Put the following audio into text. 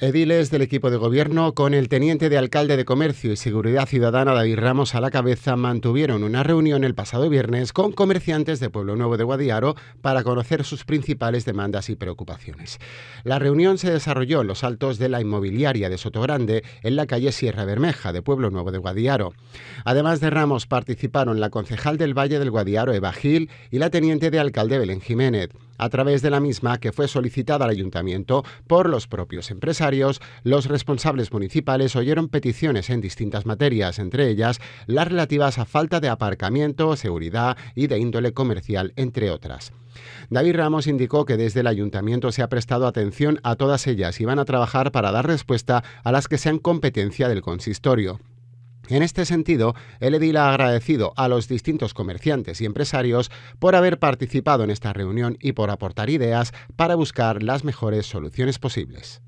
Ediles del equipo de gobierno, con el teniente de alcalde de Comercio y Seguridad Ciudadana David Ramos a la cabeza, mantuvieron una reunión el pasado viernes con comerciantes de Pueblo Nuevo de Guadiaro para conocer sus principales demandas y preocupaciones. La reunión se desarrolló en los altos de la inmobiliaria de Grande en la calle Sierra Bermeja de Pueblo Nuevo de Guadiaro. Además de Ramos, participaron la concejal del Valle del Guadiaro, Eva Gil, y la teniente de alcalde Belén Jiménez a través de la misma que fue solicitada al ayuntamiento por los propios empresarios, los responsables municipales oyeron peticiones en distintas materias, entre ellas las relativas a falta de aparcamiento, seguridad y de índole comercial, entre otras. David Ramos indicó que desde el ayuntamiento se ha prestado atención a todas ellas y van a trabajar para dar respuesta a las que sean competencia del consistorio. En este sentido, el edil ha agradecido a los distintos comerciantes y empresarios por haber participado en esta reunión y por aportar ideas para buscar las mejores soluciones posibles.